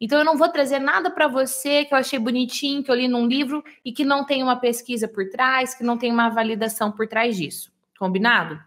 Então eu não vou trazer nada para você que eu achei bonitinho, que eu li num livro e que não tem uma pesquisa por trás, que não tem uma validação por trás disso. Combinado?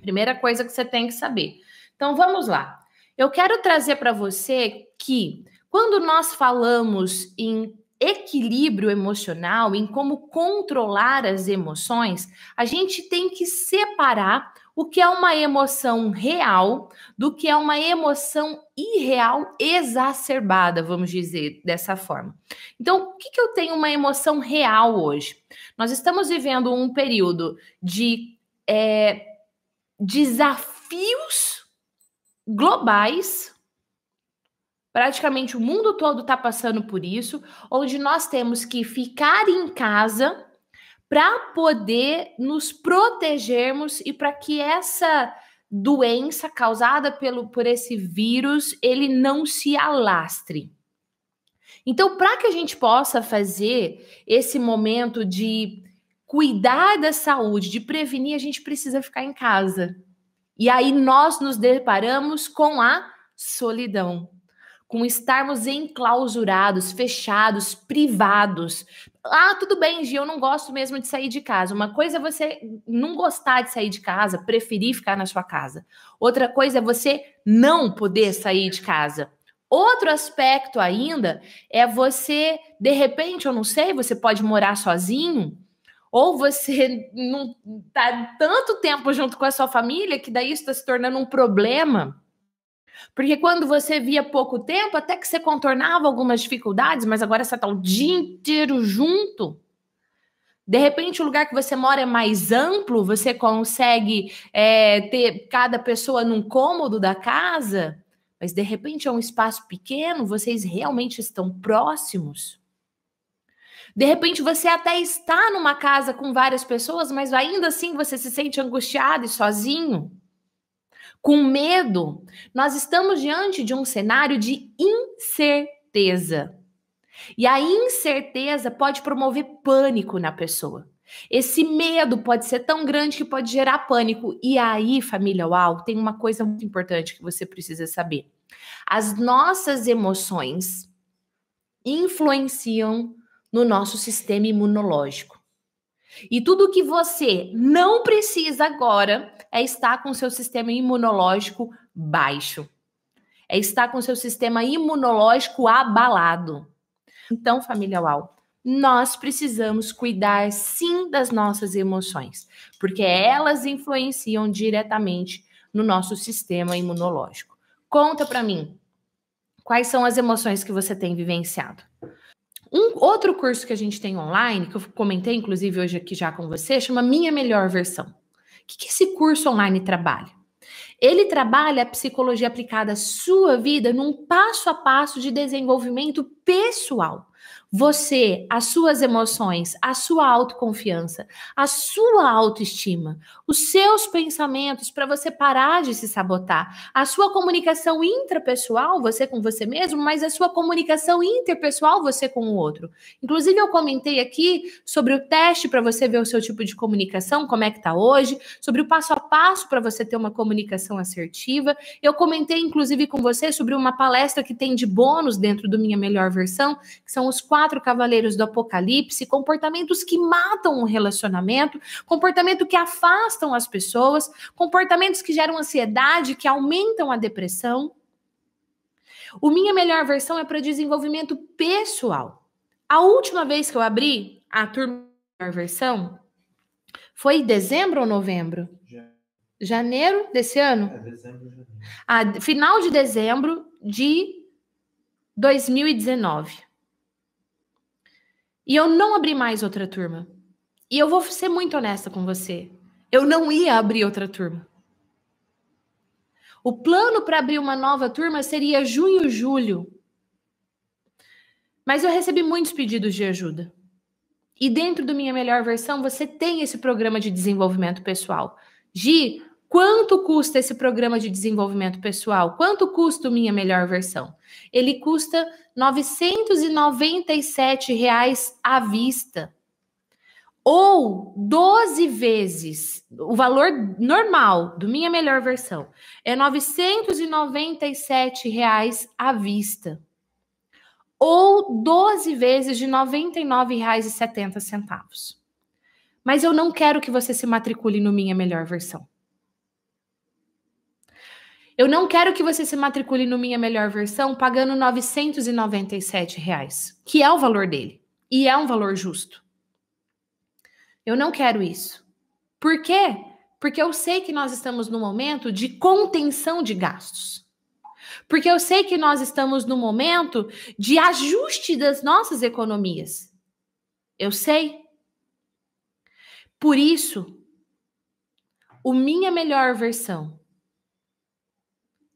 Primeira coisa que você tem que saber. Então vamos lá. Eu quero trazer para você que quando nós falamos em equilíbrio emocional, em como controlar as emoções, a gente tem que separar o que é uma emoção real do que é uma emoção irreal exacerbada, vamos dizer dessa forma. Então, o que, que eu tenho uma emoção real hoje? Nós estamos vivendo um período de é, desafios globais. Praticamente o mundo todo está passando por isso, onde nós temos que ficar em casa para poder nos protegermos e para que essa doença causada pelo, por esse vírus ele não se alastre. Então, para que a gente possa fazer esse momento de cuidar da saúde, de prevenir, a gente precisa ficar em casa. E aí nós nos deparamos com a solidão com estarmos enclausurados, fechados, privados. Ah, tudo bem, Gi, eu não gosto mesmo de sair de casa. Uma coisa é você não gostar de sair de casa, preferir ficar na sua casa. Outra coisa é você não poder sair de casa. Outro aspecto ainda é você, de repente, eu não sei, você pode morar sozinho, ou você não tá tanto tempo junto com a sua família que daí está se tornando um problema. Porque quando você via pouco tempo, até que você contornava algumas dificuldades, mas agora você está o dia inteiro junto. De repente, o lugar que você mora é mais amplo, você consegue é, ter cada pessoa num cômodo da casa, mas de repente é um espaço pequeno, vocês realmente estão próximos. De repente, você até está numa casa com várias pessoas, mas ainda assim você se sente angustiado e sozinho com medo, nós estamos diante de um cenário de incerteza. E a incerteza pode promover pânico na pessoa. Esse medo pode ser tão grande que pode gerar pânico. E aí, família Uau, tem uma coisa muito importante que você precisa saber. As nossas emoções influenciam no nosso sistema imunológico. E tudo que você não precisa agora é estar com seu sistema imunológico baixo. É estar com seu sistema imunológico abalado. Então, família UAU, nós precisamos cuidar sim das nossas emoções, porque elas influenciam diretamente no nosso sistema imunológico. Conta para mim, quais são as emoções que você tem vivenciado? Um outro curso que a gente tem online, que eu comentei inclusive hoje aqui já com você, chama Minha Melhor Versão. O que, que esse curso online trabalha? Ele trabalha a psicologia aplicada à sua vida num passo a passo de desenvolvimento pessoal você, as suas emoções, a sua autoconfiança, a sua autoestima, os seus pensamentos para você parar de se sabotar, a sua comunicação intrapessoal, você com você mesmo, mas a sua comunicação interpessoal, você com o outro. Inclusive, eu comentei aqui sobre o teste para você ver o seu tipo de comunicação, como é que está hoje, sobre o passo a passo para você ter uma comunicação assertiva. Eu comentei, inclusive, com você sobre uma palestra que tem de bônus dentro do Minha Melhor Versão, que são os quatro quatro cavaleiros do Apocalipse, comportamentos que matam o relacionamento, comportamento que afastam as pessoas, comportamentos que geram ansiedade, que aumentam a depressão. O Minha Melhor Versão é para desenvolvimento pessoal. A última vez que eu abri a turma Melhor Versão foi em dezembro ou novembro? Janeiro desse ano? É, dezembro, janeiro. Ah, final de dezembro de 2019. E eu não abri mais outra turma. E eu vou ser muito honesta com você. Eu não ia abrir outra turma. O plano para abrir uma nova turma seria junho, julho. Mas eu recebi muitos pedidos de ajuda. E dentro do Minha Melhor Versão, você tem esse programa de desenvolvimento pessoal. Gi, Quanto custa esse programa de desenvolvimento pessoal? Quanto custa minha melhor versão? Ele custa R$ 997 reais à vista. Ou 12 vezes o valor normal do minha melhor versão é R$ 997 reais à vista. Ou 12 vezes de R$ 99,70. Mas eu não quero que você se matricule no minha melhor versão. Eu não quero que você se matricule no Minha Melhor Versão pagando 997 reais, que é o valor dele e é um valor justo. Eu não quero isso. Por quê? Porque eu sei que nós estamos no momento de contenção de gastos. Porque eu sei que nós estamos no momento de ajuste das nossas economias. Eu sei. Por isso, o minha melhor versão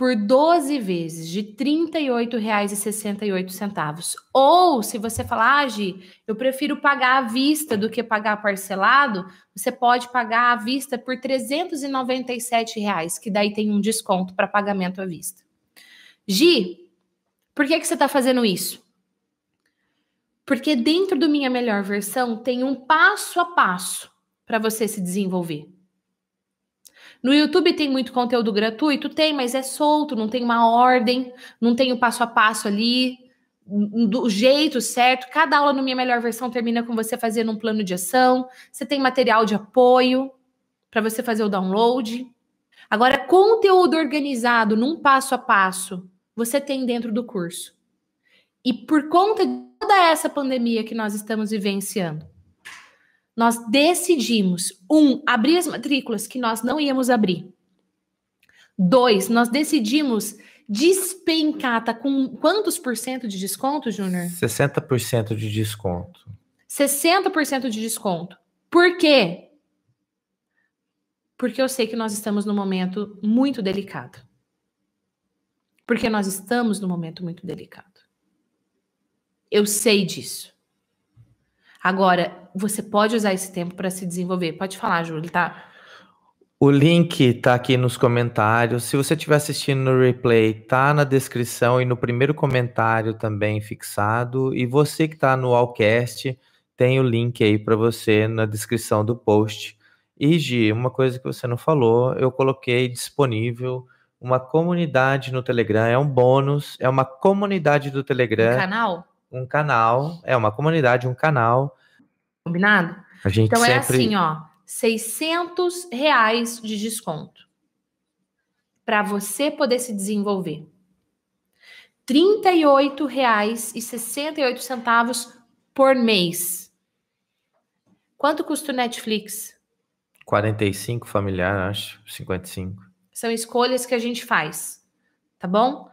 por 12 vezes de R$ 38,68. Ou se você falar, ah, Gi, eu prefiro pagar à vista do que pagar parcelado, você pode pagar à vista por R$ 397, reais, que daí tem um desconto para pagamento à vista. Gi, por que, que você está fazendo isso? Porque dentro do Minha Melhor Versão tem um passo a passo para você se desenvolver. No YouTube tem muito conteúdo gratuito? Tem, mas é solto, não tem uma ordem, não tem o passo a passo ali, do jeito certo. Cada aula no Minha Melhor Versão termina com você fazendo um plano de ação. Você tem material de apoio para você fazer o download. Agora, conteúdo organizado num passo a passo, você tem dentro do curso. E por conta de toda essa pandemia que nós estamos vivenciando, nós decidimos, um, abrir as matrículas que nós não íamos abrir. Dois, nós decidimos despencar, tá com quantos por cento de desconto, Júnior? 60% de desconto. 60% de desconto. Por quê? Porque eu sei que nós estamos num momento muito delicado. Porque nós estamos num momento muito delicado. Eu sei disso. Agora, você pode usar esse tempo para se desenvolver. Pode falar, Júlio, tá? O link tá aqui nos comentários. Se você estiver assistindo no replay, tá na descrição e no primeiro comentário também fixado. E você que tá no Allcast, tem o link aí para você na descrição do post. E Gi, uma coisa que você não falou, eu coloquei disponível uma comunidade no Telegram, é um bônus, é uma comunidade do Telegram. canal? um canal, é uma comunidade, um canal. Combinado? A gente então é sempre... é assim, ó, 600 reais de desconto para você poder se desenvolver. R$ 38,68 por mês. Quanto custa o Netflix? 45 familiar, acho, 55. São escolhas que a gente faz, tá bom?